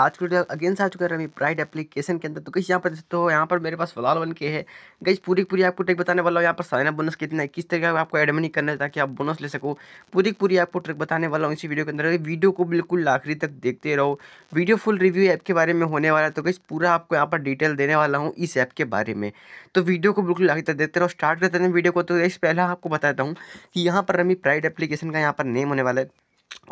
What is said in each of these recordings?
आज की video again से आ चुका है रमी प्राइड एप्लीकेशन के अंदर तो कहीं यहाँ पर तो यहाँ पर मेरे पास फिलहाल बन के है गई पूरी पूरी आपको ट्रिक बताने वाला हूँ यहाँ पर साइन बोनस कितना है किस तरीके का आपको एडमिन करना है ताकि आप बोनस ले सको पूरी पूरी आपको ट्रिक बताने वाला हूँ इसी वीडियो के अंदर वीडियो को बिल्कुल आखिरी तक देखते रहो वीडियो फुल रिव्यू ऐप के बारे में होने वाला है तो गई पूरा आपको यहाँ पर डिटेल देने वाला हूँ इस ऐप के बारे में तो वीडियो को बिल्कुल आखिर तक देखते रहो स्टार्ट करते हैं वीडियो को तो इस पहला आपको बताता हूँ कि यहाँ पर रमी प्राइड एप्लीकेशन का यहाँ पर नेम होने वाला है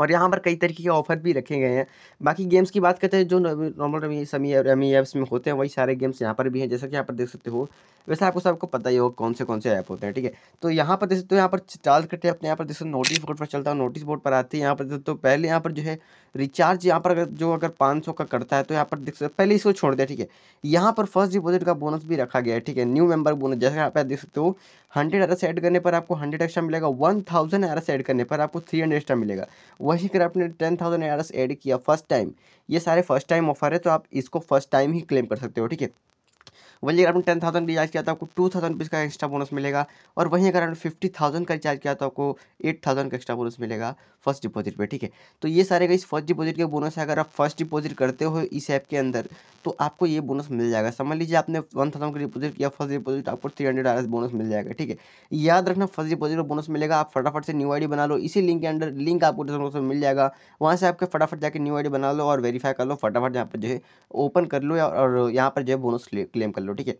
और यहाँ पर कई तरीके के ऑफ़र भी रखे गए हैं बाकी गेम्स की बात करते हैं जो नॉर्मल रमी समी रमी ऐप्स में होते हैं वही सारे गेम्स यहाँ पर भी हैं जैसा कि यहाँ पर देख सकते हो वैसे आपको सबको पता ही होगा कौन से कौन से ऐप होते हैं ठीक है तो यहाँ पर देख सकते हो यहाँ पर चार्ज करते हैं अपने यहाँ पर देख सकते नोटिस बोर्ड पर चलता है नोटिस बोर्ड पर आते हैं यहाँ पर देख सकते पहले यहाँ पर जो है रिचार्ज यहाँ पर अगर जो अगर पाँच का करता है तो यहाँ पर देख सकते पहले इसको छोड़ दिया ठीक है यहाँ पर फर्स्ट डिपोजिट का बोनस भी रखा गया है ठीक है न्यू मेबर बोनस जैसे यहाँ पर देख सकते हो हंड्रेड आरस एड करने पर आपको हंड्रेड एक्स्ट्रा मिलेगा वन थाउजेंड आरस एड करने पर आपको थ्री हंड्रेड एक्स्ट्रा मिलेगा वहीं अगर आपने ten thousand R S add किया फर्स्ट टाइम ये सारे फर्स्ट टाइम ऑफर है तो आप इसको फर्स्ट टाइम ही क्लेम कर सकते हो ठीक है वही अगर आपने टेन थाउजेंड रिचार्ज किया तो आपको टू थाउजेंड रुपीज़ का एक्स्ट्रा बोनस मिलेगा और वहीं अगर आपने फिफ्टी थाउजेंड का रिचार्ज किया तो आपको एट थाउजेंड का एक्स्ट्रा बोनस मिलेगा फर्स्ट डिपॉजिट पर ठीक है तो ये सारे इस फर्स्ट डिपॉजिट के बोनस है अगर आप फर्स्ट डिपॉजिट करते हो इस ऐप के अंदर तो आपको ये बोनस मिल जाएगा समझ लीजिए आपने वन थाउजेंड का डिपॉजिट किया फर्स्ट डिपॉजिट तो आपको थ्री हंड्रेड आर बोनस मिल जाएगा ठीक है याद रखना फर्स्ट डिपॉजिट का बोनस मिलेगा आप फटाफट से न्यू आई बना लो इसी लिंक के अंदर लिंक आपको डिस्क्रिप्शन मिल जाएगा वहाँ से आपके फटाफट जाकर न्यू आई बना लो और वेरीफाई कर लो फटाफट यहाँ पर जो है ओपन कर लो और यहाँ पर जो है बोनस क्लेम कर लो लो ठीक है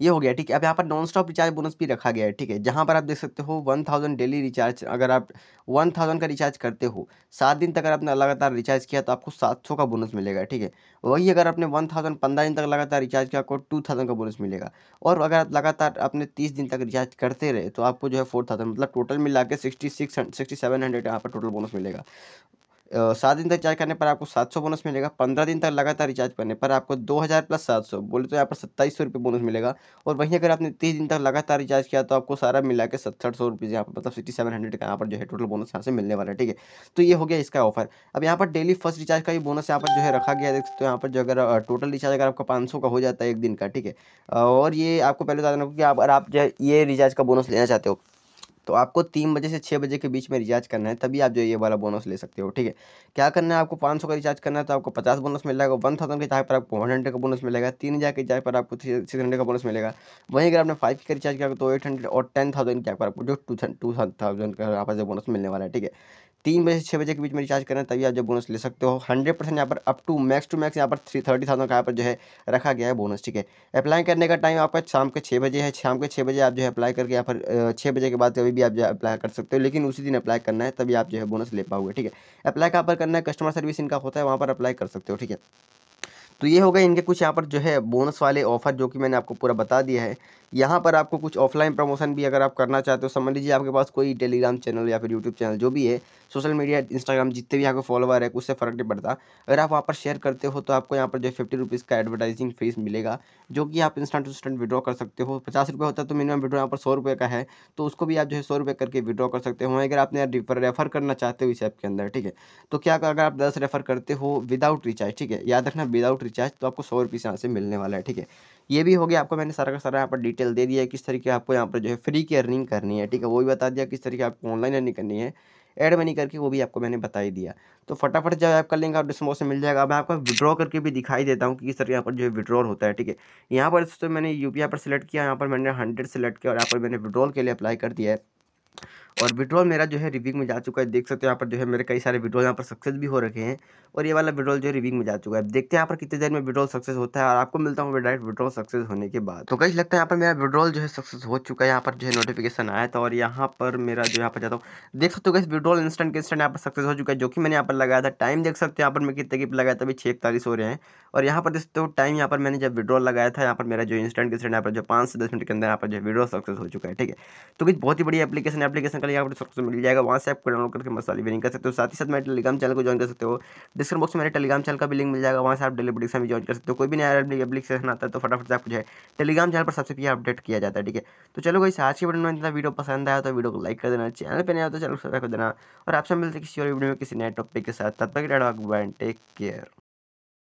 ये हो गया ठीक है अब यहाँ पर नॉन स्टॉप रिचार्ज बोनस भी रखा गया है ठीक है जहाँ पर आप देख सकते हो वन थाउजेंड डेली रिचार्ज अगर आप वन थाउजेंड का रिचार्ज करते हो सात दिन तक अगर आपने लगातार रिचार्ज किया तो आपको सात सौ का बोनस मिलेगा ठीक है वही अगर आपने वन थाउजेंड पंद्रह दिन तक लगातार रिचार्ज किया आपको टू थाउजेंड का बोनस मिलेगा और अगर आप लगातार अपने तीस दिन तक रिचार्ज करते रहे तो आपको जो है फोर थाउजेंड मतलब टोटल मिला के sixty six sixty seven hundred यहाँ पर टोटल बोनस मिलेगा सात दिन तक रिचार्ज करने पर आपको सात सौ बोनस मिलेगा पंद्रह दिन तक लगातार रिचार्ज करने पर आपको दो हज़ार प्लस सात सौ बोले तो यहाँ पर सत्ताईस सौ रुपये बोनस मिलेगा और वहीं अगर आपने तीस दिन तक लगातार रिचार्ज किया तो आपको सारा मिला के सत्तर सौ रुपये यहाँ पर मतलब सिक्सटी सेवन हंड्रेड का यहाँ पर जो है टोटल बोनस यहाँ से मिलने वाला है ठीक है तो ये हो गया इसका ऑफर अब यहाँ पर डेली फर्स्ट रिचार्ज का भी बोनस यहाँ पर जो है रखा गया देख तो यहाँ पर जो अगर टोटल रिचार्ज अगर आपका पाँच का हो जाता है एक दिन का ठीक है और ये आपको पहले बता देना कि आप अगर आप जो है ये रिचार्ज का बोनस लेना चाहते हो तो आपको तीन बजे से छः बजे के बीच में रिचार्ज करना है तभी आप जो ये वाला बोनस ले सकते हो ठीक है क्या करना है आपको पाँच का रिचार्ज करना है तो आपको पचास बोनस मिलेगा वन थाउजेंड के चाहे पर आपको वन हंड्रेड का बोनस मिलेगा तीन हज़ार के चाहे पर आपको सिक्स हंड्रेड का बोनस मिलेगा वहीं अगर आपने फाइव का रिचार्ज किया तो एट हंड्रेड और टेन थाउजेंड के पर आपको जो टू थाउजेंड का आपस बोनस मिलने वाला है ठीक है तीन बजे से छः बजे के बीच में रिचार्ज करें तभी आप जो बोनस ले सकते हो हंड्रेड परसेंट यहाँ पर up to max to max यहाँ पर थ्री थर्टी थाउजेंड का यहाँ पर जो है रखा गया है बोनस ठीक है अप्लाई करने का टाइम आपका शाम के छः बजे है शाम के छः बजे आप जो है अप्लाई करके यहाँ पर छः बजे के बाद कभी भी आप जो अप्लाई कर सकते हो लेकिन उसी दिन अप्लाई करना है तभी आप जो है बोनस ले पाओगे ठीक है अप्लाई कहाँ पर करना है कस्टमर सर्विस इनका होता है वहाँ पर अप्लाई कर सकते हो ठीक है तो ये हो गए इनके कुछ यहाँ पर जो है बोनस वाले ऑफ़र जो कि मैंने आपको पूरा बता दिया है यहाँ पर आपको कुछ ऑफलाइन प्रमोशन भी अगर आप करना चाहते हो समझ लीजिए आपके पास कोई टेलीग्राम चैनल या फिर यूट्यूब चैनल जो भी है सोशल मीडिया इंस्टाग्राम जितने भी आपके फॉलोअर है उससे फ़र्क नहीं पड़ता अगर आप वहाँ पर शेयर करते हो तो आपको यहाँ पर जो फिफ्टी रुपीज़ का एडवर्टाइजिंग फीस मिलेगा जो कि आप इंस्टेंट इंस्टेंट विड्रॉ कर सकते हो पचास रुपये होता है तो मिनिमम विड्रॉ यहाँ पर सौ रुपये का है तो उसको भी आप जो है सौ रुपये करके विड्रॉ कर सकते हो अगर आपने रेफर करना चाहते हो इस ऐप के अंदर ठीक है तो क्या अगर आप दस रेफर करते हो विदाउट रिचार्ज ठीक है याद रखना विदाउट रिचार्ज तो आपको सौ रुपीज़ यहाँ से मिलने वाला है ठीक है ये भी हो गया आपको मैंने सारा का सारा यहाँ पर डिटेल दे दिया है किस तरीके आपको यहाँ पर जो है फ्री की अर्निंग करनी है ठीक है वो भी बता दिया किस तरीके आपको ऑनलाइन अर्निंग करनी है एड मनी करके वो भी आपको मैंने बता ही दिया तो फटाफट जब आप कर लेंगे आप डिस्मो से मिल जाएगा मैं आपको विड्रॉ करके भी दिखाई देता हूँ कि किस तरह यहाँ पर जो है विड्रॉल होता है ठीक है यहाँ पर तो मैंने यू पर सिलेक्ट किया यहाँ पर मैंने हंड्रेड सेलेक्ट किया और यहाँ पर मैंने विड्रॉल के लिए अप्लाई कर दिया है और विड्रॉल मेरा जो है रिविंग में जा चुका है देख सकते हो यहाँ पर जो है मेरे कई सारे विड्रॉल यहाँ पर सक्सेस भी हो रखे हैं और ये वाला विड्रॉल जो है रिविंग में जा चुका है देखते हैं यहाँ पर कितने देर में विड्रॉल सक्सेस होता है और आपको मिलता हूँ डायरेक्ट विड्रॉल सक्सेस होने के बाद तो कैसे लगता है यहाँ पर मेरा विड्रॉल जो है सक्सेस हो चुका है यहाँ पर जो है नोटिफिकेशन आया था और यहाँ पर मेरा जो यहाँ पर जाता हूँ देख सकते हो कैसे विड्रॉल इंस्टेंट के इंस्टेंट यहाँ पर सक्सेस हो चुका है जो कि मैंने यहाँ पर लगाया था टाइम देख सकते हो यहाँ पर मैं कितने की लगाया था अभी छः इकतालीस हो रहे हैं और यहाँ पर देख सकते हो टाइम यहाँ पर मैंने जब विड्रॉल लगाया था यहाँ पर मेरा जो इंस्टेंट के इंस्टेंट यहाँ पर जो पाँच से दस मिनट के अंदर यहाँ पर जो विड्रॉल सक्सेस हो चुका है ठीक है तो कुछ बहुत ही बड़ी एप्लीकेशन एप्लीकेशन वाला यहाँ पर सबसे मिल जाएगा वहाँ से आपको डाउनलोड करके मसाली भी नहीं कर सकते हो साथ ही साथ मेरे टेलीग्राम चैनल को ज्वाइन कर सकते हो डिस्क्रिप्शन बॉक्स में मेरे टेलीग्राम चैनल का भी लिंक मिल जाएगा वहाँ से आप डेली प्रोडिक्शन भी ज्वाइन कर सकते हो कोई भी नया एप्लीकेशन आता है तो फटाफट से आप जो टेलीग्राम चैनल पर सबसे पहले अपडेट किया जाता है ठीक है तो चलो कोई आज के वीडियो में इतना वीडियो पसंद आया तो वीडियो को लाइक कर देना चैनल पर नहीं हो तो चैनल सब्सक्राइब कर देना और आपसे मिलते किसी और वीडियो में किसी नए टॉपिक के साथ तब तक टेक केयर